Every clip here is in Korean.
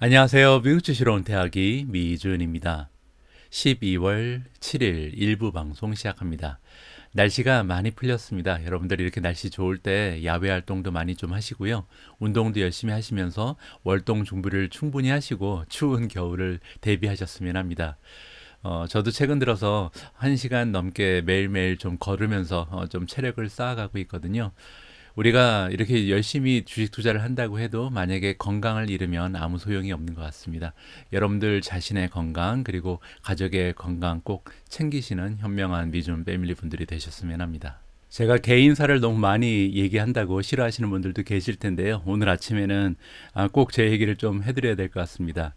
안녕하세요. 미국 주시로운 대학이 미준입니다. 12월 7일 일부 방송 시작합니다. 날씨가 많이 풀렸습니다. 여러분들이 이렇게 날씨 좋을 때 야외 활동도 많이 좀 하시고요. 운동도 열심히 하시면서 월동 준비를 충분히 하시고 추운 겨울을 대비하셨으면 합니다. 어, 저도 최근 들어서 1시간 넘게 매일매일 좀 걸으면서 어, 좀 체력을 쌓아가고 있거든요. 우리가 이렇게 열심히 주식 투자를 한다고 해도 만약에 건강을 잃으면 아무 소용이 없는 것 같습니다. 여러분들 자신의 건강 그리고 가족의 건강 꼭 챙기시는 현명한 미존 패밀리 분들이 되셨으면 합니다. 제가 개인사를 너무 많이 얘기한다고 싫어하시는 분들도 계실 텐데요. 오늘 아침에는 아, 꼭제 얘기를 좀 해드려야 될 것 같습니다.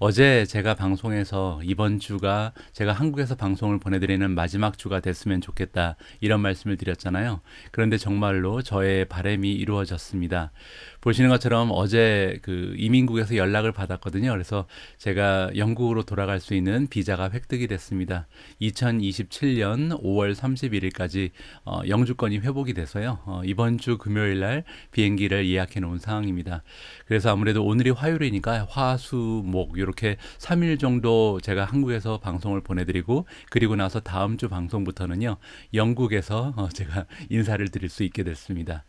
어제 제가 방송에서 이번 주가 제가 한국에서 방송을 보내드리는 마지막 주가 됐으면 좋겠다 이런 말씀을 드렸잖아요. 그런데 정말로 저의 바램이 이루어졌습니다. 보시는 것처럼 어제 그 이민국에서 연락을 받았거든요. 그래서 제가 영국으로 돌아갈 수 있는 비자가 획득이 됐습니다. 2027년 5월 31일까지 어, 영주권이 회복이 돼서요. 어, 이번 주 금요일 날 비행기를 예약해 놓은 상황입니다. 그래서 아무래도 오늘이 화요일이니까 화수목 이렇게 3일 정도 제가 한국에서 방송을 보내드리고 그리고 나서 다음 주 방송부터는요 영국에서 어, 제가 인사를 드릴 수 있게 됐습니다.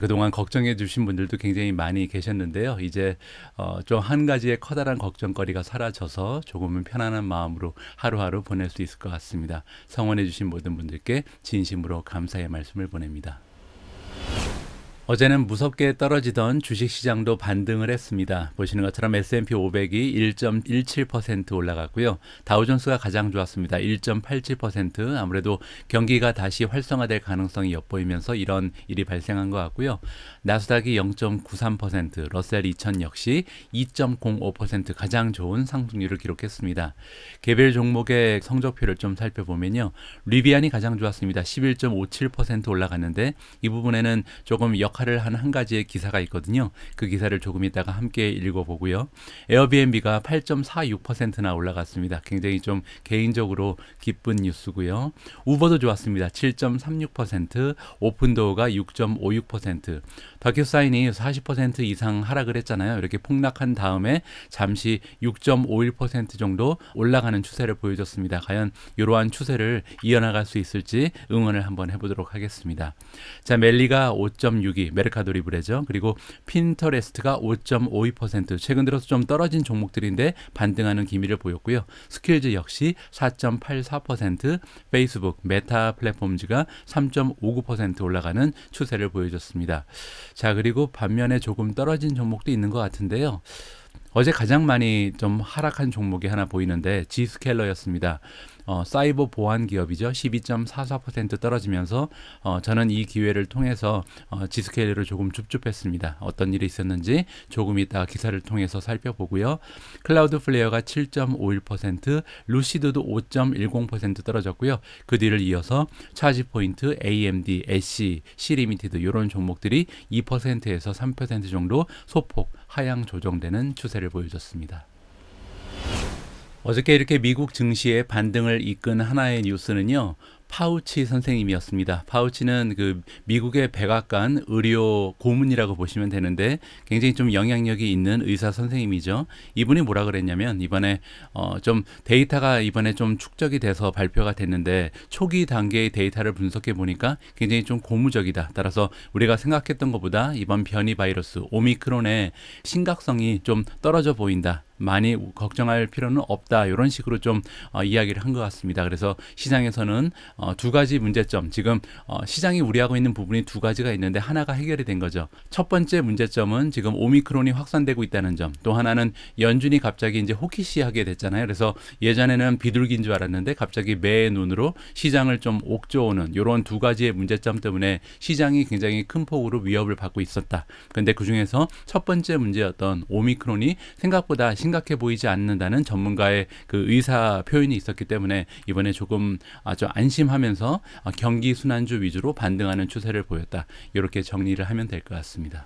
그동안 걱정해 주신 분들도 굉장히 굉장히 많이 계셨는데요. 이제 어, 좀한 가지의 커다란 걱정거리가 사라져서 조금은 편안한 마음으로 하루하루 보낼 수 있을 것 같습니다. 성원해 주신 모든 분들께 진심으로 감사의 말씀을 보냅니다. 어제는 무섭게 떨어지던 주식시장도 반등을 했습니다. 보시는 것처럼 S&P 500이 1.17% 올라갔고요. 다우존스가 가장 좋았습니다. 1.87% 아무래도 경기가 다시 활성화될 가능성이 엿보이면서 이런 일이 발생한 것 같고요. 나스닥이 0.93%, 러셀 2000 역시 2.05% 가장 좋은 상승률을 기록했습니다. 개별 종목의 성적표를 좀 살펴보면요. 리비안이 가장 좋았습니다. 11.57% 올라갔는데 이 부분에는 조금 역할 역할을 한한 가지의 기사가 있거든요. 그 기사를 조금 이따가 함께 읽어보고요. 에어비앤비가 8.46%나 올라갔습니다. 굉장히 좀 개인적으로 기쁜 뉴스고요. 우버도 좋았습니다. 7.36%, 오픈도어가 6.56%, 다큐사인이 40% 이상 하락을 했잖아요. 이렇게 폭락한 다음에 잠시 6.51% 정도 올라가는 추세를 보여줬습니다. 과연 이러한 추세를 이어나갈 수 있을지 응원을 한번 해보도록 하겠습니다. 자, 멜리가 5.62, 메르카도 리브레죠. 그리고 핀터레스트가 5.52% 최근 들어서 좀 떨어진 종목들인데 반등하는 기미를 보였고요. 스킬즈 역시 4.84%, 페이스북, 메타 플랫폼즈가 3.59% 올라가는 추세를 보여줬습니다. 자, 그리고 반면에 조금 떨어진 종목도 있는 것 같은데요. 어제 가장 많이 좀 하락한 종목이 하나 보이는데 지스켈러였습니다. 어, 사이버 보안 기업이죠. 12.44% 떨어지면서 어, 저는 이 기회를 통해서 어, 지스케일을 조금 줍줍했습니다. 어떤 일이 있었는지 조금 이따 기사를 통해서 살펴보고요. 클라우드 플레어가 이 7.51%, 루시드도 5.10% 떨어졌고요. 그 뒤를 이어서 차지 포인트, AMD, SC, 시 리미티드 이런 종목들이 2%에서 3% 정도 소폭 하향 조정되는 추세를 보여줬습니다. 어저께 이렇게 미국 증시의 반등을 이끈 하나의 뉴스는요. 파우치 선생님이었습니다. 파우치는 그 미국의 백악관 의료 고문이라고 보시면 되는데 굉장히 좀 영향력이 있는 의사 선생님이죠. 이분이 뭐라 그랬냐면 이번에 어좀 데이터가 이번에 좀 축적이 돼서 발표가 됐는데 초기 단계의 데이터를 분석해 보니까 굉장히 좀 고무적이다. 따라서 우리가 생각했던 것보다 이번 변이 바이러스 오미크론의 심각성이 좀 떨어져 보인다. 많이 걱정할 필요는 없다 이런 식으로 좀 어, 이야기를 한 것 같습니다. 그래서 시장에서는 어, 두 가지 문제점 지금 어, 시장이 우려하고 있는 부분이 두 가지가 있는데 하나가 해결이 된 거죠. 첫 번째 문제점은 지금 오미크론이 확산되고 있다는 점. 또 하나는 연준이 갑자기 이제 호키시하게 됐잖아요. 그래서 예전에는 비둘기인 줄 알았는데 갑자기 매의 눈으로 시장을 좀 옥조오는 이런 두 가지의 문제점 때문에 시장이 굉장히 큰 폭으로 위협을 받고 있었다. 근데 그 중에서 첫 번째 문제였던 오미크론이 생각보다 신 심각해 보이지 않는다는 전문가의 그 의사 표현이 있었기 때문에 이번에 조금 아주 안심하면서 아, 경기 순환주 위주로 반등하는 추세를 보였다. 이렇게 정리를 하면 될 것 같습니다.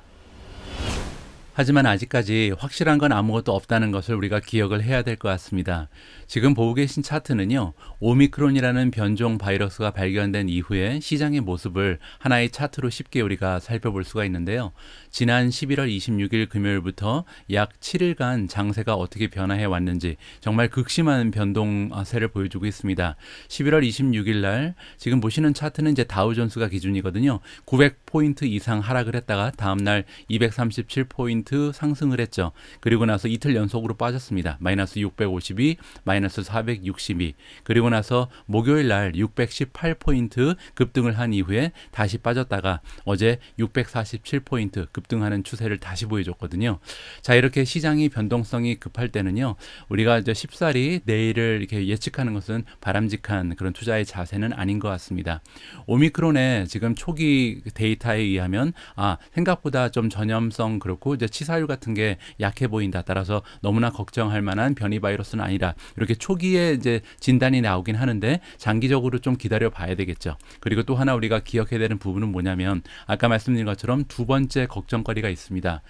하지만 아직까지 확실한 건 아무것도 없다는 것을 우리가 기억을 해야 될 것 같습니다. 지금 보고 계신 차트는요. 오미크론이라는 변종 바이러스가 발견된 이후에 시장의 모습을 하나의 차트로 쉽게 우리가 살펴볼 수가 있는데요. 지난 11월 26일 금요일부터 약 7일간 장세가 어떻게 변화해 왔는지 정말 극심한 변동세를 보여주고 있습니다. 11월 26일 날 지금 보시는 차트는 이제 다우존스가 기준이거든요. 900포인트 이상 하락을 했다가 다음 날 237포인트 상승을 했죠. 그리고 나서 이틀 연속으로 빠졌습니다. 마이너스 652, 마이너스 마이너스 462 그리고 나서 목요일 날 618포인트 급등을 한 이후에 다시 빠졌다가 어제 647포인트 급등하는 추세를 다시 보여줬거든요. 자 이렇게 시장이 변동성이 급할 때는요. 우리가 이제 쉽사리 내일을 이렇게 예측하는 것은 바람직한 그런 투자의 자세는 아닌 것 같습니다. 오미크론의 지금 초기 데이터에 의하면 아 생각보다 좀 전염성 그렇고 이제 치사율 같은 게 약해 보인다. 따라서 너무나 걱정할 만한 변이 바이러스는 아니다. 이렇게 초기에 이제 진단이 나오긴 하는데 장기적으로 좀 기다려 봐야 되겠죠. 그리고 또 하나 우리가 기억해야 되는 부분은 뭐냐면 아까 말씀드린 것처럼 두 번째 걱정거리가 있습니다.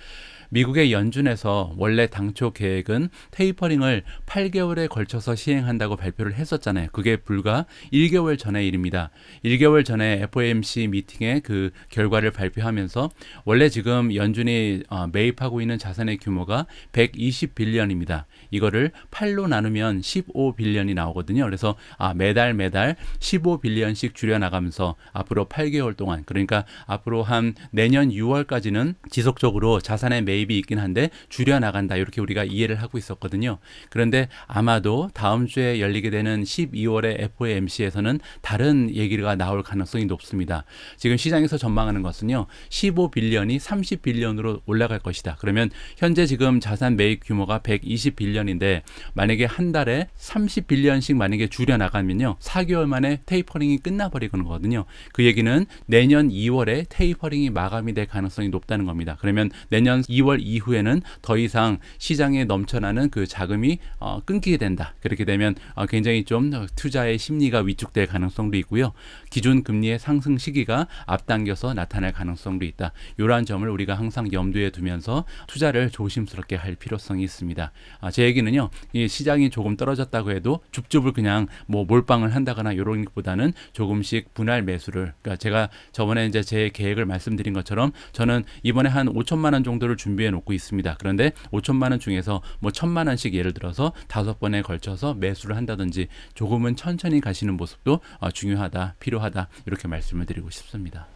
미국의 연준에서 원래 당초 계획은 테이퍼링을 8개월에 걸쳐서 시행한다고 발표를 했었잖아요. 그게 불과 1개월 전의 일입니다. 1개월 전에 FOMC 미팅의 그 결과를 발표하면서 원래 지금 연준이 어, 매입하고 있는 자산의 규모가 120빌리언입니다. 이거를 8로 나누면 15빌리언이 나오거든요. 그래서 아, 매달 매달 15빌리언씩 줄여 나가면서 앞으로 8개월 동안 그러니까 앞으로 한 내년 6월까지는 지속적으로 자산의 매입 개입이 있긴 한데 줄여 나간다 이렇게 우리가 이해를 하고 있었거든요. 그런데 아마도 다음 주에 열리게 되는 12월의 FOMC에서는 다른 얘기가 나올 가능성이 높습니다. 지금 시장에서 전망하는 것은요. 15빌리언이 30빌리언으로 올라갈 것이다. 그러면 현재 지금 자산 매입 규모가 120빌리언인데 만약에 한 달에 30빌리언씩 만약에 줄여 나가면요. 4개월 만에 테이퍼링이 끝나버리는 거거든요. 그 얘기는 내년 2월에 테이퍼링이 마감이 될 가능성이 높다는 겁니다. 그러면 내년 2월 1월 이후에는 더 이상 시장에 넘쳐나는 그 자금이 어, 끊기게 된다. 그렇게 되면 어, 굉장히 좀 투자의 심리가 위축될 가능성도 있고요. 기준 금리의 상승 시기가 앞당겨서 나타날 가능성도 있다. 이러한 점을 우리가 항상 염두에 두면서 투자를 조심스럽게 할 필요성이 있습니다. 아, 제 얘기는요. 이 시장이 조금 떨어졌다고 해도 줍줍을 그냥 뭐 몰빵을 한다거나 이런 것보다는 조금씩 분할 매수를 그러니까 제가 저번에 이제 제 계획을 말씀드린 것처럼 저는 이번에 한 5천만 원 정도를 준비 준비해 놓고 있습니다. 그런데 5천만 원 중에서 뭐 천만 원씩 예를 들어서 다섯 번에 걸쳐서 매수를 한다든지 조금은 천천히 가시는 모습도 어, 중요하다, 필요하다 이렇게 말씀을 드리고 싶습니다.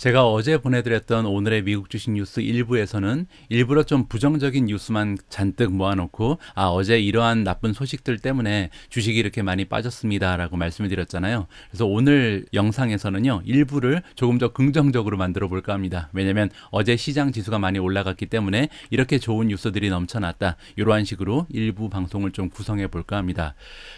제가 어제 보내드렸던 오늘의 미국 주식 뉴스 일부에서는 일부러 좀 부정적인 뉴스만 잔뜩 모아놓고 아 어제 이러한 나쁜 소식들 때문에 주식이 이렇게 많이 빠졌습니다라고 말씀을 드렸잖아요. 그래서 오늘 영상에서는요 일부를 조금 더 긍정적으로 만들어 볼까 합니다. 왜냐면 하 어제 시장 지수가 많이 올라갔기 때문에 이렇게 좋은 뉴스들이 넘쳐났다 이러한 식으로 일부 방송을 좀 구성해 볼까 합니다.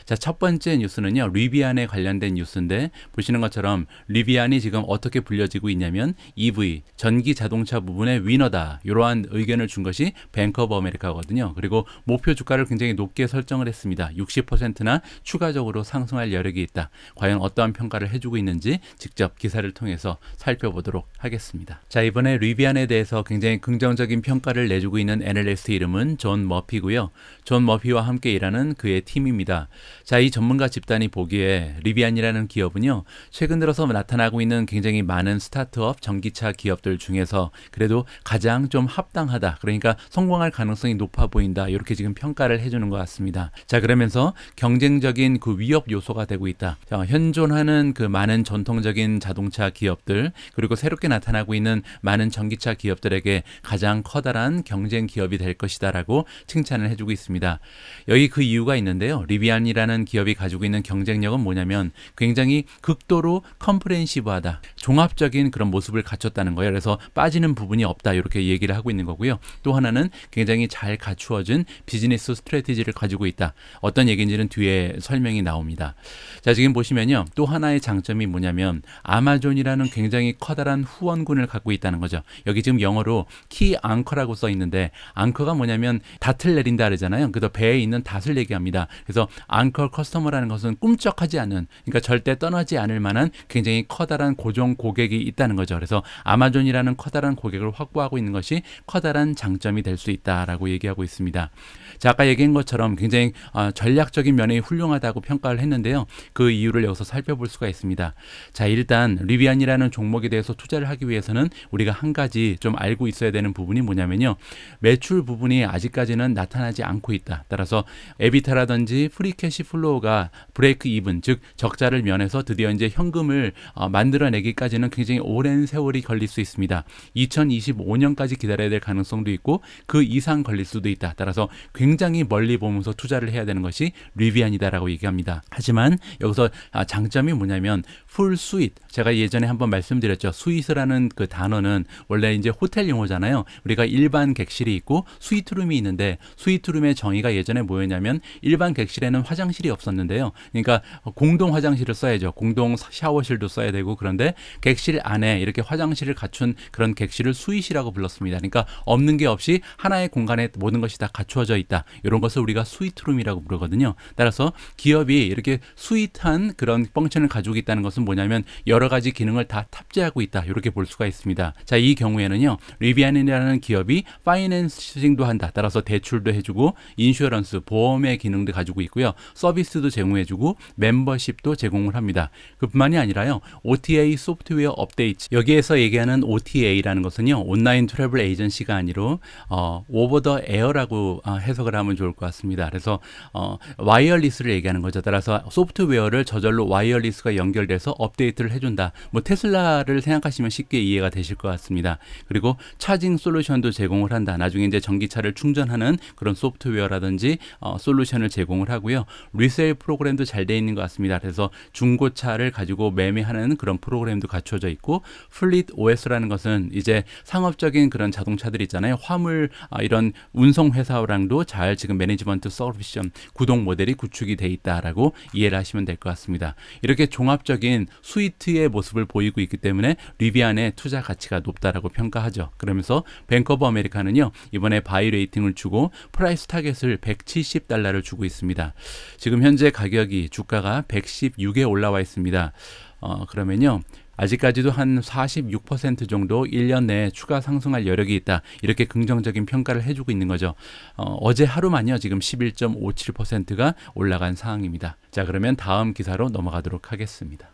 자첫 번째 뉴스는요 리비안에 관련된 뉴스인데 보시는 것처럼 리비안이 지금 어떻게 불려지고 있냐면 뭐냐면 EV 전기 자동차 부분의 위너다 이러한 의견을 준 것이 뱅커 오브 아메리카거든요. 그리고 목표 주가를 굉장히 높게 설정을 했습니다. 60%나 추가적으로 상승할 여력이 있다. 과연 어떠한 평가를 해주고 있는지 직접 기사를 통해서 살펴보도록 하겠습니다. 자 이번에 리비안에 대해서 굉장히 긍정적인 평가를 내주고 있는 NLS 이름은 존 머피고요. 존 머피와 함께 일하는 그의 팀입니다. 자 이 전문가 집단이 보기에 리비안이라는 기업은요 최근 들어서 나타나고 있는 굉장히 많은 스타트 업 중소기업, 전기차 기업들 중에서 그래도 가장 좀 합당하다. 그러니까 성공할 가능성이 높아 보인다. 이렇게 지금 평가를 해주는 것 같습니다. 자, 그러면서 경쟁적인 그 위협 요소가 되고 있다. 자, 현존하는 그 많은 전통적인 자동차 기업들 그리고 새롭게 나타나고 있는 많은 전기차 기업들에게 가장 커다란 경쟁 기업이 될 것이다라고 칭찬을 해주고 있습니다. 여기 그 이유가 있는데요. 리비안이라는 기업이 가지고 있는 경쟁력은 뭐냐면 굉장히 극도로 컴프레인시브하다. 종합적인 그런 그런 모습을 갖췄다는 거예요. 그래서 빠지는 부분이 없다 이렇게 얘기를 하고 있는 거고요. 또 하나는 굉장히 잘 갖추어진 비즈니스 스트레티지를 가지고 있다. 어떤 얘기인지는 뒤에 설명이 나옵니다. 자 지금 보시면요. 또 하나의 장점이 뭐냐면 아마존이라는 굉장히 커다란 후원군을 갖고 있다는 거죠. 여기 지금 영어로 키 앙커라고 써 있는데 앙커가 뭐냐면 닷을 내린다 그러잖아요. 그래서 배에 있는 닷을 얘기합니다. 그래서 앙커 커스터머라는 것은 꿈쩍하지 않은 그러니까 절대 떠나지 않을 만한 굉장히 커다란 고정 고객이 있다는 하는 거죠. 그래서 아마존이라는 커다란 고객을 확보하고 있는 것이 커다란 장점이 될 수 있다라고 얘기하고 있습니다. 제 아까 얘기한 것처럼 굉장히 아, 전략적인 면이 훌륭하다고 평가를 했는데요. 그 이유를 여기서 살펴볼 수가 있습니다. 자, 일단 리비안이라는 종목에 대해서 투자를 하기 위해서는 우리가 한 가지 좀 알고 있어야 되는 부분이 뭐냐면요. 매출 부분이 아직까지는 나타나지 않고 있다. 따라서 에비타라든지 프리캐시 플로우가 브레이크 이븐, 즉 적자를 면해서 드디어 이제 현금을 어, 만들어내기까지는 굉장히 오랜 세월이 걸릴 수 있습니다. 2025년까지 기다려야 될 가능성도 있고 그 이상 걸릴 수도 있다. 따라서 굉장히 굉장히 멀리 보면서 투자를 해야 되는 것이 리비안이다라고 얘기합니다. 하지만 여기서 아, 장점이 뭐냐면 풀 수익. 제가 예전에 한번 말씀드렸죠. 수이스라는 그 단어는 원래 이제 호텔 용어잖아요. 우리가 일반 객실이 있고 스위트룸이 있는데 스위트룸의 정의가 예전에 뭐였냐면 일반 객실에는 화장실이 없었는데요. 그러니까 공동 화장실을 써야죠. 공동 샤워실도 써야 되고 그런데 객실 안에 이렇게 화장실을 갖춘 그런 객실을 수이시라고 불렀습니다. 그러니까 없는 게 없이 하나의 공간에 모든 것이 다 갖추어져 있다. 이런 것을 우리가 스위트룸이라고 부르거든요. 따라서 기업이 이렇게 스윗한 그런 펑션을 가지고 있다는 것은 뭐냐면 여러 가지 기능을 다 탑재하고 있다. 이렇게 볼 수가 있습니다. 자, 이 경우에는요. 리비안이라는 기업이 파이낸싱도 한다. 따라서 대출도 해주고 인슈어런스, 보험의 기능도 가지고 있고요. 서비스도 제공해주고 멤버십도 제공을 합니다. 그뿐만이 아니라요. OTA 소프트웨어 업데이트. 여기에서 얘기하는 OTA라는 것은요. 온라인 트래블 에이전시가 아니로 어, 오버 더 에어라고 해석을 생각을 하면 좋을 것 같습니다. 그래서 어, 와이어리스를 얘기하는 거죠. 따라서 소프트웨어를 저절로 와이어리스가 연결돼서 업데이트를 해준다. 뭐 테슬라를 생각하시면 쉽게 이해가 되실 것 같습니다. 그리고 차징 솔루션도 제공을 한다. 나중에 이제 전기차를 충전하는 그런 소프트웨어라든지 어, 솔루션을 제공을 하고요. 리셀 프로그램도 잘 돼 있는 것 같습니다. 그래서 중고차를 가지고 매매하는 그런 프로그램도 갖춰져 있고 플릿 OS라는 것은 이제 상업적인 그런 자동차들 있잖아요. 화물 아, 이런 운송 회사랑도 잘잘 지금 매니지먼트 솔루션 구독 모델이 구축이 돼 있다라고 이해를 하시면 될 것 같습니다. 이렇게 종합적인 수이트의 모습을 보이고 있기 때문에 리비안의 투자 가치가 높다라고 평가하죠. 그러면서 뱅커 오브 아메리카는요. 이번에 바이 레이팅을 주고 프라이스 타겟을 170달러를 주고 있습니다. 지금 현재 가격이 주가가 116에 올라와 있습니다. 어, 그러면요. 아직까지도 한 46% 정도 1년 내에 추가 상승할 여력이 있다. 이렇게 긍정적인 평가를 해주고 있는 거죠. 어, 제 하루만요. 지금 11.57%가 올라간 상황입니다. 자, 그러면 다음 기사로 넘어가도록 하겠습니다.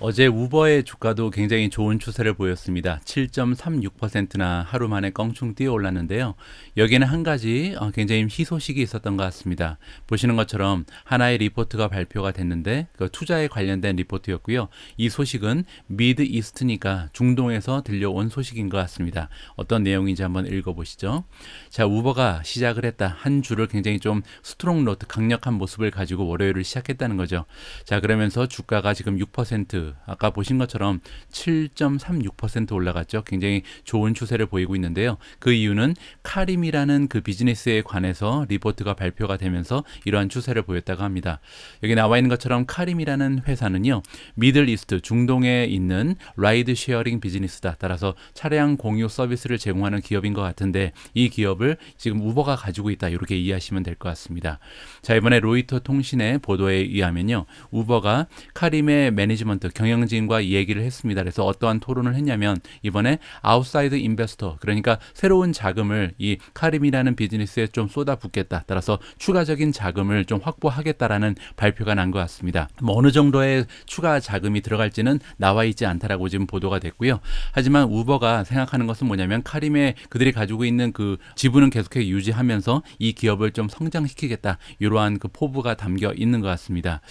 어제 우버의 주가도 굉장히 좋은 추세를 보였습니다. 7.36%나 하루 만에 껑충 뛰어 올랐는데요. 여기는 한 가지 어, 굉장히 희소식이 있었던 것 같습니다. 보시는 것처럼 하나의 리포트가 발표가 됐는데 그 투자에 관련된 리포트였고요. 이 소식은 미드 이스트니까 중동에서 들려온 소식인 것 같습니다. 어떤 내용인지 한번 읽어보시죠. 자, 우버가 시작을 했다. 한 주를 굉장히 좀 스트롱 노트 강력한 모습을 가지고 월요일을 시작했다는 거죠. 자, 그러면서 주가가 지금 6% 아까 보신 것처럼 7.36% 올라갔죠. 굉장히 좋은 추세를 보이고 있는데요. 그 이유는 카림이라는 그 비즈니스에 관해서 리포트가 발표가 되면서 이러한 추세를 보였다고 합니다. 여기 나와 있는 것처럼 카림이라는 회사는요. 미들 이스트 중동에 있는 라이드 쉐어링 비즈니스다. 따라서 차량 공유 서비스를 제공하는 기업인 것 같은데 이 기업을 지금 우버가 가지고 있다. 이렇게 이해하시면 될 것 같습니다. 자, 이번에 로이터 통신의 보도에 의하면요. 우버가 카림의 매니지먼트 경영진과 얘기를 했습니다. 그래서 어떠한 토론을 했냐면 이번에 아웃사이드 인베스터 그러니까 새로운 자금을 이 카림이라는 비즈니스에 좀 쏟아붓겠다. 따라서 추가적인 자금을 좀 확보하겠다라는 발표가 난 것 같습니다. 뭐 어느 정도의 추가 자금이 들어갈지는 나와 있지 않다라고 지금 보도가 됐고요. 하지만 우버가 생각하는 것은 뭐냐면 카림의 그들이 가지고 있는 그 지분은 계속해 유지하면서 이 기업을 좀 성장시키겠다. 이러한 그 포부가 담겨 있는 것 같습니다.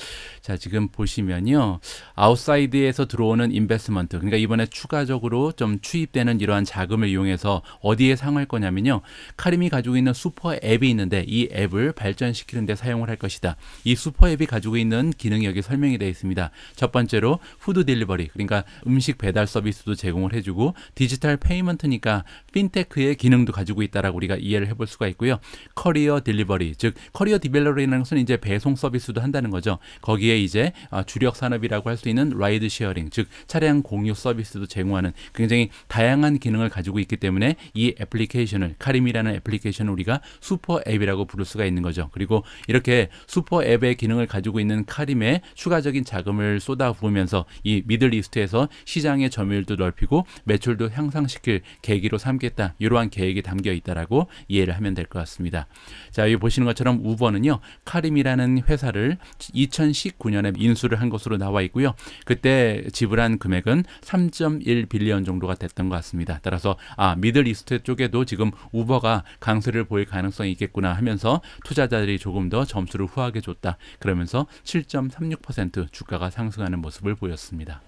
자 지금 보시면요. 아웃사이드 사이드에서 들어오는 인베스먼트 그러니까 이번에 추가적으로 좀추입되는 이러한 자금을 이용해서 어디에 사용할 거냐면요 카림이 가지고 있는 슈퍼 앱이 있는데 이 앱을 발전시키는 데 사용을 할 것이다 이 슈퍼 앱이 가지고 있는 기능이 여기 설명이 되어 있습니다 첫 번째로 푸드 딜리버리 그러니까 음식 배달 서비스도 제공을 해주고 디지털 페이먼트니까 핀테크의 기능도 가지고 있다라고 우리가 이해를 해볼 수가 있고요 커리어 딜리버리 즉 커리어 디벨러리라는 것은 이제 배송 서비스도 한다는 거죠 거기에 이제 아, 주력 산업이라고 할 수 있는 라이드 쉐어링, 즉 차량 공유 서비스도 제공하는 굉장히 다양한 기능을 가지고 있기 때문에 이 애플리케이션을 카림이라는 애플리케이션을 우리가 슈퍼 앱이라고 부를 수가 있는 거죠. 그리고 이렇게 슈퍼 앱의 기능을 가지고 있는 카림에 추가적인 자금을 쏟아부으면서 이 미들 리스트에서 시장의 점유율도 넓히고 매출도 향상시킬 계기로 삼겠다. 이러한 계획이 담겨 있다라고 이해를 하면 될 것 같습니다. 자, 여기 보시는 것처럼 우버는요. 카림이라는 회사를 2019년에 인수를 한 것으로 나와 있고요. 그 그때 지불한 금액은 3.1 빌리언 정도가 됐던 것 같습니다. 따라서 아 미들 이스트 쪽에도 지금 우버가 강세를 보일 가능성이 있겠구나 하면서 투자자들이 조금 더 점수를 후하게 줬다. 그러면서 7.36% 주가가 상승하는 모습을 보였습니다.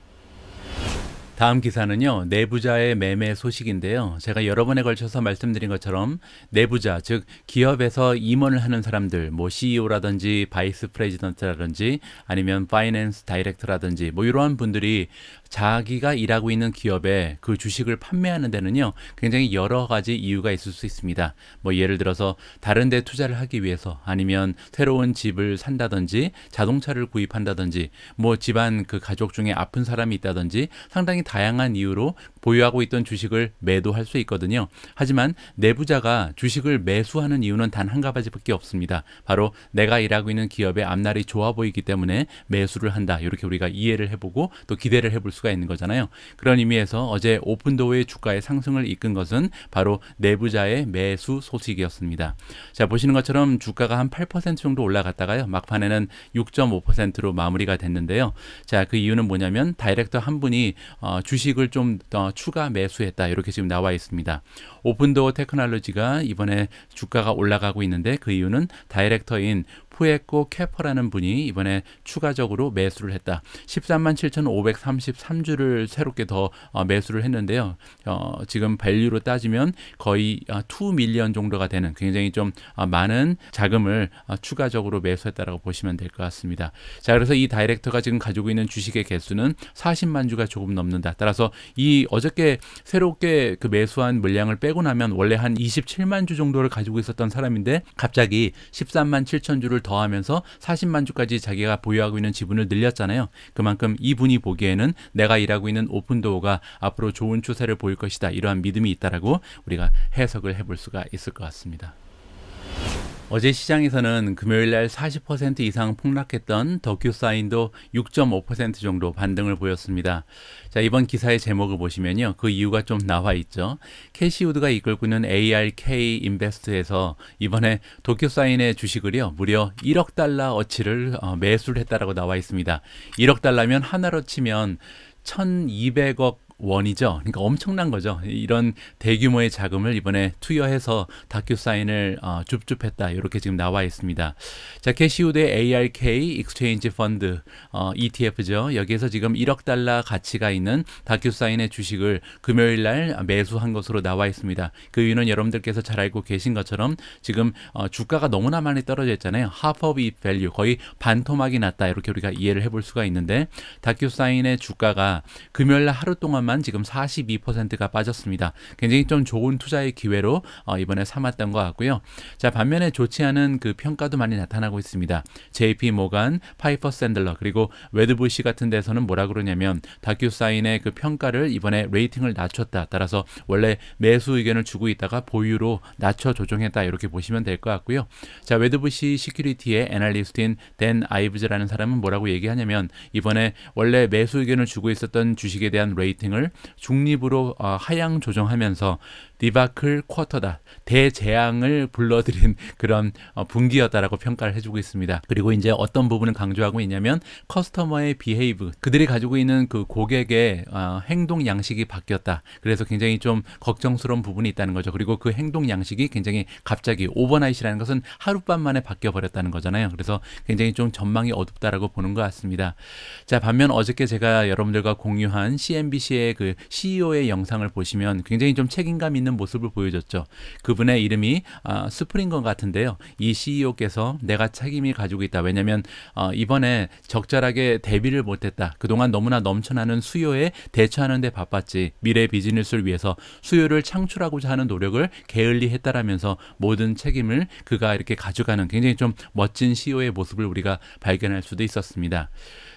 다음 기사는요, 내부자의 매매 소식인데요. 제가 여러 번에 걸쳐서 말씀드린 것처럼 내부자, 즉 기업에서 임원을 하는 사람들, 뭐 CEO라든지 바이스 프레지던트라든지 아니면 파이낸스 다이렉터라든지 뭐 이러한 분들이 자기가 일하고 있는 기업에 그 주식을 판매하는 데는요, 굉장히 여러 가지 이유가 있을 수 있습니다. 뭐 예를 들어서 다른 데 투자를 하기 위해서 아니면 새로운 집을 산다든지 자동차를 구입한다든지 뭐 집안 그 가족 중에 아픈 사람이 있다든지 상당히 다양한 이유로 보유하고 있던 주식을 매도할 수 있거든요. 하지만 내부자가 주식을 매수하는 이유는 단 한 가지밖에 없습니다. 바로 내가 일하고 있는 기업의 앞날이 좋아 보이기 때문에 매수를 한다. 이렇게 우리가 이해를 해보고 또 기대를 해볼 수가 있는 거잖아요. 그런 의미에서 어제 오픈도어의 주가의 상승을 이끈 것은 바로 내부자의 매수 소식이었습니다. 자 보시는 것처럼 주가가 한 8% 정도 올라갔다가요. 막판에는 6.5%로 마무리가 됐는데요. 자 그 이유는 뭐냐면 다이렉터 한 분이 어, 주식을 좀 어, 추가 매수했다 이렇게 지금 나와 있습니다. 오픈도어 테크놀로지가 이번에 주가가 올라가고 있는데 그 이유는 다이렉터인 후에코 캐퍼라는 분이 이번에 추가적으로 매수를 했다. 1 3 7,533주를 새롭게 더 어, 매수를 했는데요. 어, 지금 밸류로 따지면 거의 2 어, 밀리언 정도가 되는 굉장히 좀 어, 많은 자금을 추가적으로 매수했다라고 보시면 될 것 같습니다. 자, 그래서 이 다이렉터가 지금 가지고 있는 주식의 개수는 40만 주가 조금 넘는다. 따라서 이 어저께 새롭게 그 매수한 물량을 빼고 나면 원래 한 27만 주 정도를 가지고 있었던 사람인데 갑자기 13만 7천 주를 더 더하면서 40만 주까지 자기가 보유하고 있는 지분을 늘렸잖아요. 그만큼 이분이 보기에는 내가 일하고 있는 오픈도어가 앞으로 좋은 추세를 보일 것이다. 이러한 믿음이 있다라고 우리가 해석을 해볼 수가 있을 것 같습니다. 어제 시장에서는 금요일 날 40% 이상 폭락했던 덕큐사인도 6.5% 정도 반등을 보였습니다. 자, 이번 기사의 제목을 보시면요. 그 이유가 좀 나와 있죠. 캐시우드가 이끌고 있는 ARK 인베스트에서 이번에 도쿄사인의 주식을요. 무려 1억 달러 어치를 어, 매수를 했다라고 나와 있습니다. 1억 달러면 하나로 치면 1200억 원이죠. 그러니까 엄청난 거죠. 이런 대규모의 자금을 이번에 투여해서 다큐사인을 어, 줍줍했다. 이렇게 지금 나와 있습니다. 자, 캐시우드의 ARK 익스체인지 펀드 어, ETF죠. 여기에서 지금 1억 달러 가치가 있는 다큐사인의 주식을 금요일 날 매수한 것으로 나와 있습니다. 그 이유는 여러분들께서 잘 알고 계신 것처럼 지금 어, 주가가 너무나 많이 떨어져 있잖아요. 하퍼비 밸류 거의 반토막이 났다. 이렇게 우리가 이해를 해볼 수가 있는데 다큐사인의 주가가 금요일 날 하루 동안 1년만 지금 42%가 빠졌습니다. 굉장히 좀 좋은 투자의 기회로 어, 이번에 삼았던 것 같고요. 자 반면에 좋지 않은 그 평가도 많이 나타나고 있습니다. JP 모간, 파이퍼 샌들러 그리고 웨드부시 같은 데서는 뭐라 그러냐면 다큐사인의 그 평가를 이번에 레이팅을 낮췄다. 따라서 원래 매수 의견을 주고 있다가 보유로 낮춰 조정했다 이렇게 보시면 될 것 같고요. 자 웨드부시 시큐리티의 애널리스트인 댄 아이브즈라는 사람은 뭐라고 얘기하냐면 이번에 원래 매수 의견을 주고 있었던 주식에 대한 레이팅을 중립으로 어, 하향 조정하면서 디바클 쿼터다. 대재앙을 불러들인 그런 어, 분기였다라고 평가를 해주고 있습니다. 그리고 이제 어떤 부분을 강조하고 있냐면 커스터머의 비헤이브 그들이 가지고 있는 그 고객의 어, 행동 양식이 바뀌었다. 그래서 굉장히 좀 걱정스러운 부분이 있다는 거죠. 그리고 그 행동 양식이 굉장히 갑자기 오버나잇이라는 것은 하룻밤 만에 바뀌어 버렸다는 거잖아요. 그래서 굉장히 좀 전망이 어둡다라고 보는 것 같습니다. 자 반면 어저께 제가 여러분들과 공유한 CNBC의 그 CEO의 영상을 보시면 굉장히 좀 책임감 있는 있는 모습을 보여줬죠. 그분의 이름이 어, 스프링건 같은데요. 이 CEO께서 내가 책임이 가지고 있다. 왜냐하면 어, 이번에 적절하게 대비를 못했다. 그동안 너무나 넘쳐나는 수요에 대처하는 데 바빴지. 미래 비즈니스를 위해서 수요를 창출하고자 하는 노력을 게을리 했다라면서 모든 책임을 그가 이렇게 가져가는 굉장히 좀 멋진 CEO의 모습을 우리가 발견할 수도 있었습니다.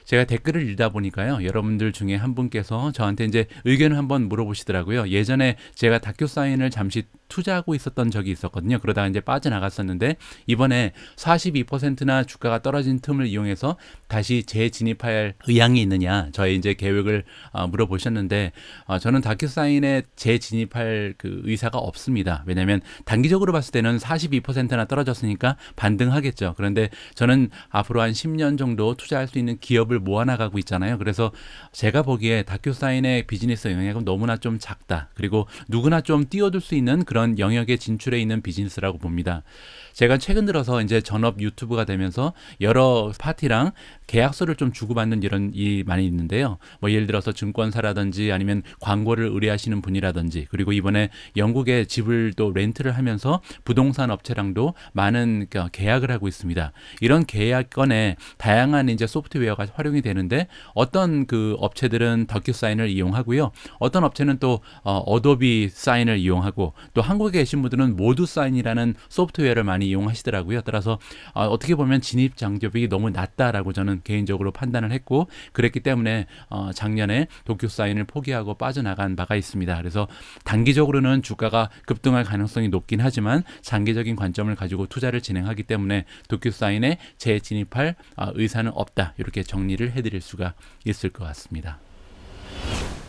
제가 댓글을 읽다 보니까요. 여러분들 중에 한 분께서 저한테 이제 의견을 한번 물어보시더라고요. 예전에 제가 다큐 사인을 잠시 투자하고 있었던 적이 있었거든요. 그러다가 이제 빠져나갔었는데 이번에 42%나 주가가 떨어진 틈을 이용해서 다시 재진입할 의향이 있느냐 저의 이제 계획을 어, 물어보셨는데 어, 저는 다큐사인에 재진입할 그 의사가 없습니다. 왜냐하면 단기적으로 봤을 때는 42%나 떨어졌으니까 반등하겠죠. 그런데 저는 앞으로 한 10년 정도 투자할 수 있는 기업을 모아나가고 있잖아요. 그래서 제가 보기에 다큐사인의 비즈니스 영향은 너무나 좀 작다. 그리고 누구나 좀 뛰어들 수 있는 그런 이런 영역에 진출해 있는 비즈니스라고 봅니다. 제가 최근 들어서 이제 전업 유튜브가 되면서 여러 파티랑 계약서를 좀 주고받는 이런 일이 많이 있는데요. 뭐 예를 들어서 증권사라든지 아니면 광고를 의뢰하시는 분이라든지 그리고 이번에 영국에 집을 또 렌트를 하면서 부동산 업체랑도 많은 그 계약을 하고 있습니다. 이런 계약건에 다양한 이제 소프트웨어가 활용이 되는데 어떤 그 업체들은 덕큐 사인을 이용하고요. 어떤 업체는 또 어, 어도비 사인을 이용하고 또한 한국에 계신 분들은 모두 사인이라는 소프트웨어를 많이 이용하시더라고요. 따라서 어, 어떻게 보면 진입 장벽이 너무 낮다라고 저는 개인적으로 판단을 했고 그랬기 때문에 어, 작년에 도쿄 사인을 포기하고 빠져나간 바가 있습니다. 그래서 단기적으로는 주가가 급등할 가능성이 높긴 하지만 장기적인 관점을 가지고 투자를 진행하기 때문에 도쿄 사인에 재진입할 아, 의사는 없다. 이렇게 정리를 해드릴 수가 있을 것 같습니다.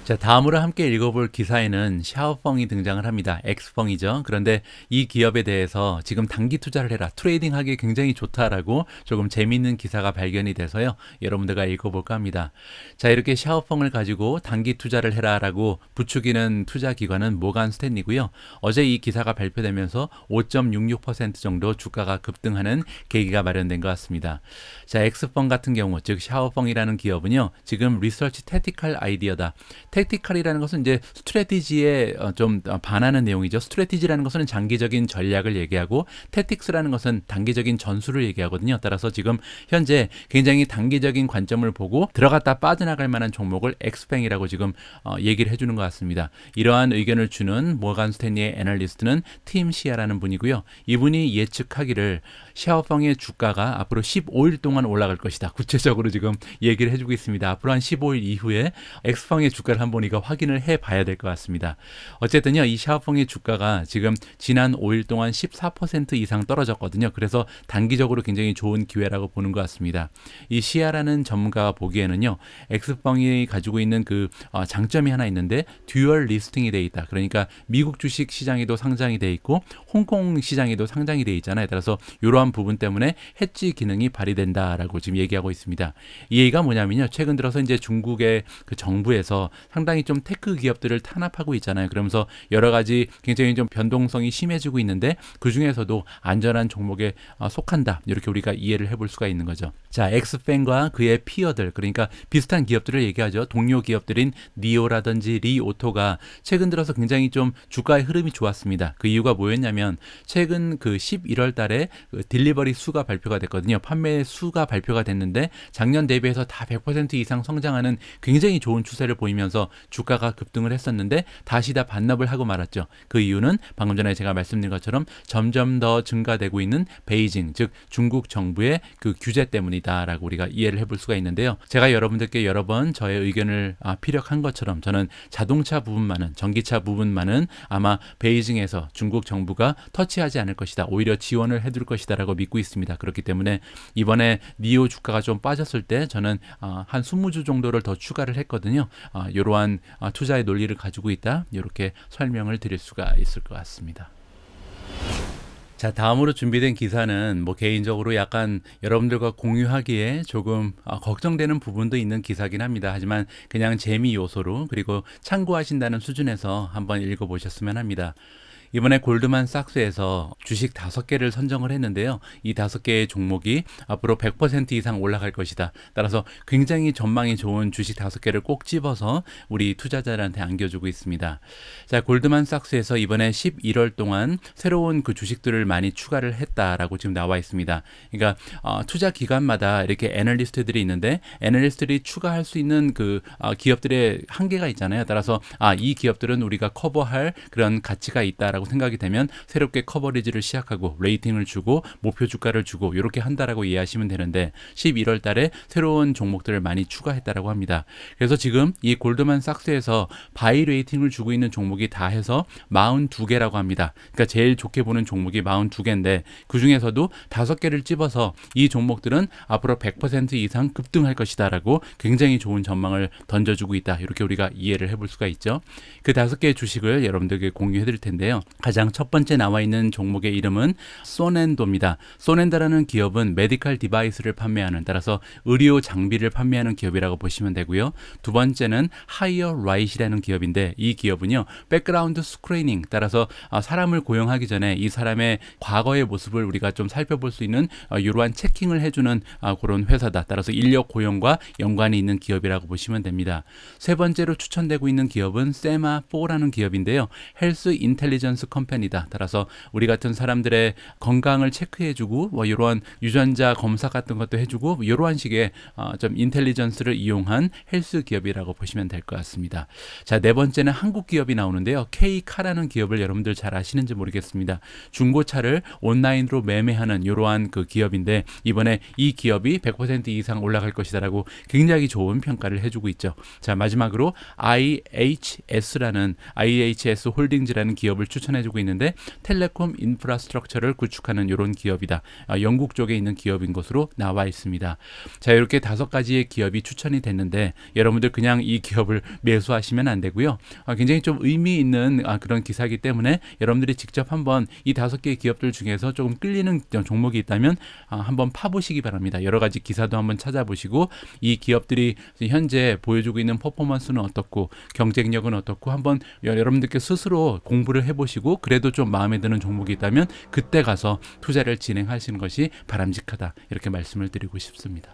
자, 다음으로 함께 읽어볼 기사에는 샤오펑이 등장을 합니다. 엑스펑이죠. 그런데 이 기업에 대해서 지금 단기 투자를 해라. 트레이딩 하기 굉장히 좋다라고 조금 재미있는 기사가 발견이 돼서요. 여러분들과 읽어볼까 합니다. 자, 이렇게 샤오펑을 가지고 단기 투자를 해라라고 부추기는 투자 기관은 모간 스탠리고요. 어제 이 기사가 발표되면서 5.66% 정도 주가가 급등하는 계기가 마련된 것 같습니다. 자, 엑스펑 같은 경우, 즉 샤오펑이라는 기업은요. 지금 리서치 테티칼 아이디어다. 택티컬이라는 것은 이제 스트레티지에 어, 좀 반하는 내용이죠. 스트레티지라는 것은 장기적인 전략을 얘기하고 택틱스라는 것은 단기적인 전술을 얘기하거든요. 따라서 지금 현재 굉장히 단기적인 관점을 보고 들어갔다 빠져나갈 만한 종목을 엑스팽이라고 지금 어, 얘기를 해주는 것 같습니다. 이러한 의견을 주는 모간 스탠리의 애널리스트는 팀 시아라는 분이고요. 이분이 예측하기를 샤오펑의 주가가 앞으로 15일 동안 올라갈 것이다. 구체적으로 지금 얘기를 해주고 있습니다. 앞으로 한 15일 이후에 엑스펑의 주가를 한번 이거 확인을 해 봐야 될 것 같습니다. 어쨌든요, 이 샤오펑의 주가가 지금 지난 5일 동안 14% 이상 떨어졌거든요. 그래서 단기적으로 굉장히 좋은 기회라고 보는 것 같습니다. 이 시아라는 전문가가 보기에는요, 엑스펑이 가지고 있는 그 어, 장점이 하나 있는데 듀얼 리스팅이 돼 있다. 그러니까 미국 주식 시장에도 상장이 돼 있고 홍콩 시장에도 상장이 돼 있잖아요. 따라서 이러한 부분 때문에 해지 기능이 발휘된다라고 지금 얘기하고 있습니다. 이 얘기가 뭐냐면요, 최근 들어서 이제 중국의 그 정부에서 상당히 좀 테크 기업들을 탄압하고 있잖아요. 그러면서 여러 가지 굉장히 좀 변동성이 심해지고 있는데 그 중에서도 안전한 종목에 어, 속한다. 이렇게 우리가 이해를 해볼 수가 있는 거죠. 자, 엑스펜과 그의 피어들 그러니까 비슷한 기업들을 얘기하죠. 동료 기업들인 니오라든지 리오토가 최근 들어서 굉장히 좀 주가의 흐름이 좋았습니다. 그 이유가 뭐였냐면 최근 그 11월 달에 그 딜리버리 수가 발표가 됐거든요. 판매 수가 발표가 됐는데 작년 대비해서 다 100% 이상 성장하는 굉장히 좋은 추세를 보이면서 주가가 급등을 했었는데 다시 다 반납을 하고 말았죠. 그 이유는 방금 전에 제가 말씀드린 것처럼 점점 더 증가되고 있는 베이징 즉 중국 정부의 그 규제 때문이다라고 우리가 이해를 해볼 수가 있는데요. 제가 여러분들께 여러 번 저의 의견을 아, 피력한 것처럼 저는 자동차 부분만은 전기차 부분만은 아마 베이징에서 중국 정부가 터치하지 않을 것이다. 오히려 지원을 해둘 것이다라고 믿고 있습니다. 그렇기 때문에 이번에 니오 주가가 좀 빠졌을 때 저는 아, 한 20주 정도를 더 추가를 했거든요. 이런 아, 그러한 아, 투자의 논리를 가지고 있다. 이렇게 설명을 드릴 수가 있을 것 같습니다. 자, 다음으로 준비된 기사는 뭐 개인적으로 약간 여러분들과 공유하기에 조금 아, 걱정되는 부분도 있는 기사긴 합니다. 하지만 그냥 재미 요소로 그리고 참고하신다는 수준에서 한번 읽어보셨으면 합니다. 이번에 골드만삭스에서 주식 5 개를 선정을 했는데요. 이5 개의 종목이 앞으로 100% 이상 올라갈 것이다. 따라서 굉장히 전망이 좋은 주식 5 개를 꼭 집어서 우리 투자자들한테 안겨주고 있습니다. 자, 골드만삭스에서 이번에 11월 동안 새로운 그 주식들을 많이 추가를 했다라고 지금 나와 있습니다. 그러니까 어, 투자 기간마다 이렇게 애널리스트들이 있는데 애널리스트들이 추가할 수 있는 그 어, 기업들의 한계가 있잖아요. 따라서 아, 이 기업들은 우리가 커버할 그런 가치가 있다라고 있다라고 생각이 되면 새롭게 커버리지를 시작하고 레이팅을 주고 목표 주가를 주고 이렇게 한다라고 이해하시면 되는데 11월 달에 새로운 종목들을 많이 추가했다라고 합니다. 그래서 지금 이 골드만삭스에서 바이 레이팅을 주고 있는 종목이 다 해서 42개라고 합니다. 그러니까 제일 좋게 보는 종목이 42개인데 그 중에서도 5개를 찝어서 이 종목들은 앞으로 100% 이상 급등할 것이다라고 굉장히 좋은 전망을 던져주고 있다. 이렇게 우리가 이해를 해볼 수가 있죠. 그5 개의 주식을 여러분들에게 공유해 드릴 텐데요. 가장 첫 번째 나와 있는 종목의 이름은 소넨도입니다. 소넨다라는 기업은 메디컬 디바이스를 판매하는 따라서 의료 장비를 판매하는 기업이라고 보시면 되고요. 두 번째는 하이어 라이시라는 기업인데 이 기업은요. 백그라운드 스크리닝 따라서 아, 사람을 고용하기 전에 이 사람의 과거의 모습을 우리가 좀 살펴볼 수 있는 어, 이러한 체킹을 해주는 아, 그런 회사다. 따라서 인력 고용과 연관이 있는 기업이라고 보시면 됩니다. 세 번째로 추천되고 있는 기업은 세마4라는 기업인데요. 헬스 인텔리전스 인슈런스 컴퍼니다. 따라서 우리 같은 사람들의 건강을 체크해주고 뭐 이러한 유전자 검사 같은 것도 해주고 뭐 이러한 식의 어, 좀 인텔리전스를 이용한 헬스 기업이라고 보시면 될 것 같습니다. 자 네 번째는 한국 기업이 나오는데요. K카라는 기업을 여러분들 잘 아시는지 모르겠습니다. 중고차를 온라인으로 매매하는 이러한 그 기업인데 이번에 이 기업이 100% 이상 올라갈 것이다라고 굉장히 좋은 평가를 해주고 있죠. 자 마지막으로 IHS라는 IHS 홀딩즈라는 기업을 추천. 추해주고 있는데 텔레콤 인프라스트럭처를 구축하는 이런 기업이다. 아, 영국 쪽에 있는 기업인 것으로 나와 있습니다. 자 이렇게 다섯 가지의 기업이 추천이 됐는데 여러분들 그냥 이 기업을 매수하시면 안 되고요. 아, 굉장히 좀 의미 있는 아, 그런 기사기 이 때문에 여러분들이 직접 한번 이 다섯 개의 기업들 중에서 조금 끌리는 종목이 있다면 한번 파보시기 바랍니다. 여러 가지 기사도 한번 찾아보시고 이 기업들이 현재 보여주고 있는 퍼포먼스는 어떻고 경쟁력은 어떻고 한번 여러분들께 스스로 공부를 해보시. 고 해시고 그래도 좀 마음에 드는 종목이 있다면 그때 가서 투자를 진행하시는 것이 바람직하다 이렇게 말씀을 드리고 싶습니다.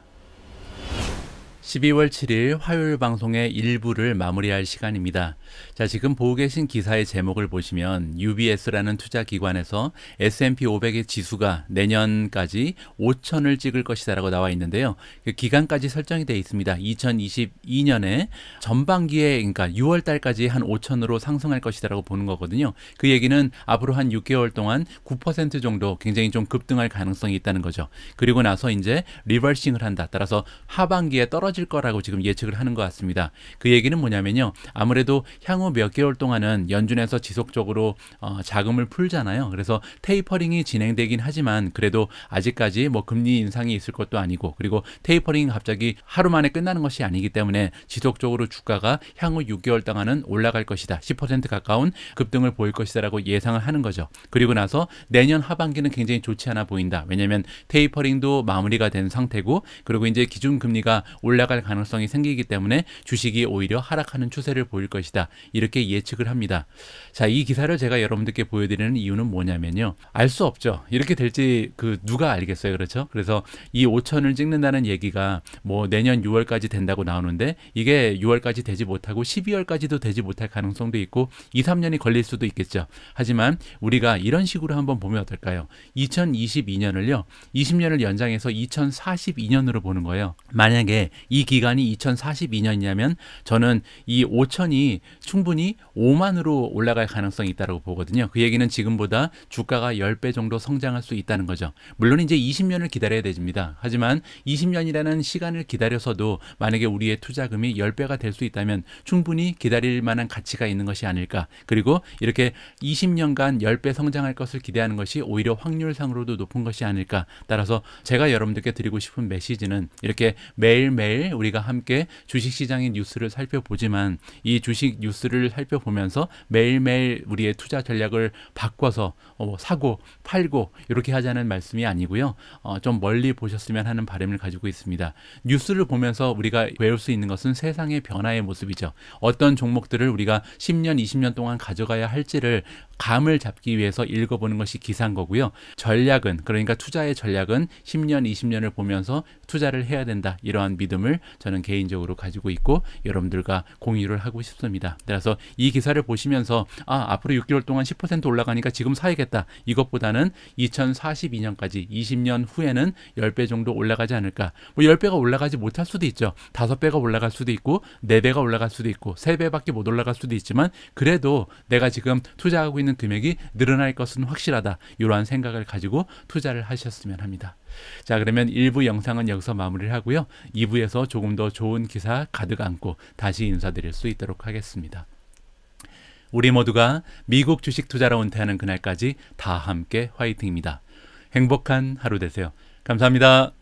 12월 7일 화요일 방송의 일부를 마무리할 시간입니다. 자, 지금 보고 계신 기사의 제목을 보시면 UBS라는 투자 기관에서 S&P 500의 지수가 내년까지 5천을 찍을 것이다라고 나와 있는데요. 그 기간까지 설정이 되어 있습니다. 2022년에 전반기에 그러니까 6월 달까지 한 5천으로 상승할 것이다라고 보는 거거든요. 그 얘기는 앞으로 한 6개월 동안 9% 정도 굉장히 좀 급등할 가능성이 있다는 거죠. 그리고 나서 이제 리버싱을 한다. 따라서 하반기에 떨어지 커질 거라고 지금 예측을 하는 것 같습니다. 그 얘기는 뭐냐면요. 아무래도 향후 몇 개월 동안은 연준에서 지속적으로 어, 자금을 풀잖아요. 그래서 테이퍼링이 진행되긴 하지만 그래도 아직까지 뭐 금리 인상이 있을 것도 아니고 그리고 테이퍼링이 갑자기 하루 만에 끝나는 것이 아니기 때문에 지속적으로 주가가 향후 6개월 동안은 올라갈 것이다. 10% 가까운 급등을 보일 것이다라고 예상을 하는 거죠. 그리고 나서 내년 하반기는 굉장히 좋지 않아 보인다. 왜냐하면 테이퍼링도 마무리가 된 상태고 그리고 이제 기준금리가 올라 올라갈 가능성이 생기기 때문에 주식이 오히려 하락하는 추세를 보일 것이다. 이렇게 예측을 합니다. 자, 이 기사를 제가 여러분들께 보여드리는 이유는 뭐냐면요. 알 수 없죠. 이렇게 될지 그 누가 알겠어요. 그렇죠? 그래서 이 5천을 찍는다는 얘기가 뭐 내년 6월까지 된다고 나오는데 이게 6월까지 되지 못하고 12월까지도 되지 못할 가능성도 있고 2, 3년이 걸릴 수도 있겠죠. 하지만 우리가 이런 식으로 한번 보면 어떨까요? 2022년을요. 20년을 연장해서 2042년으로 보는 거예요. 만약에 이 기간이 2042년이냐면 저는 이 5천이 충분히 5만으로 올라갈 가능성이 있다고 보거든요. 그 얘기는 지금보다 주가가 10배 정도 성장할 수 있다는 거죠. 물론 이제 20년을 기다려야 됩니다. 하지만 20년이라는 시간을 기다려서도 만약에 우리의 투자금이 10배가 될 수 있다면 충분히 기다릴 만한 가치가 있는 것이 아닐까. 그리고 이렇게 20년간 10배 성장할 것을 기대하는 것이 오히려 확률상으로도 높은 것이 아닐까. 따라서 제가 여러분들께 드리고 싶은 메시지는 이렇게 매일매일 내일 우리가 함께 주식시장의 뉴스를 살펴보지만 이 주식 뉴스를 살펴보면서 매일매일 우리의 투자 전략을 바꿔서 어, 사고 팔고 이렇게 하자는 말씀이 아니고요. 어, 좀 멀리 보셨으면 하는 바람을 가지고 있습니다. 뉴스를 보면서 우리가 배울 수 있는 것은 세상의 변화의 모습이죠. 어떤 종목들을 우리가 10년, 20년 동안 가져가야 할지를 감을 잡기 위해서 읽어보는 것이 기사인 거고요. 전략은 그러니까 투자의 전략은 10년, 20년을 보면서 투자를 해야 된다. 이러한 믿음을 저는 개인적으로 가지고 있고 여러분들과 공유를 하고 싶습니다. 따라서 이 기사를 보시면서 아 앞으로 6개월 동안 10% 올라가니까 지금 사야겠다. 이것보다는 2042년까지 20년 후에는 10배 정도 올라가지 않을까. 뭐 10배가 올라가지 못할 수도 있죠. 5배가 올라갈 수도 있고 4배가 올라갈 수도 있고 3배밖에 못 올라갈 수도 있지만 그래도 내가 지금 투자하고 있는 있는 금액이 늘어날 것은 확실하다. 이러한 생각을 가지고 투자를 하셨으면 합니다. 자, 그러면 1부 영상은 여기서 마무리를 하고요. 2부에서 조금 더 좋은 기사 가득 안고 다시 인사드릴 수 있도록 하겠습니다. 우리 모두가 미국 주식 투자로 은퇴하는 그날까지 다 함께 화이팅입니다. 행복한 하루 되세요. 감사합니다.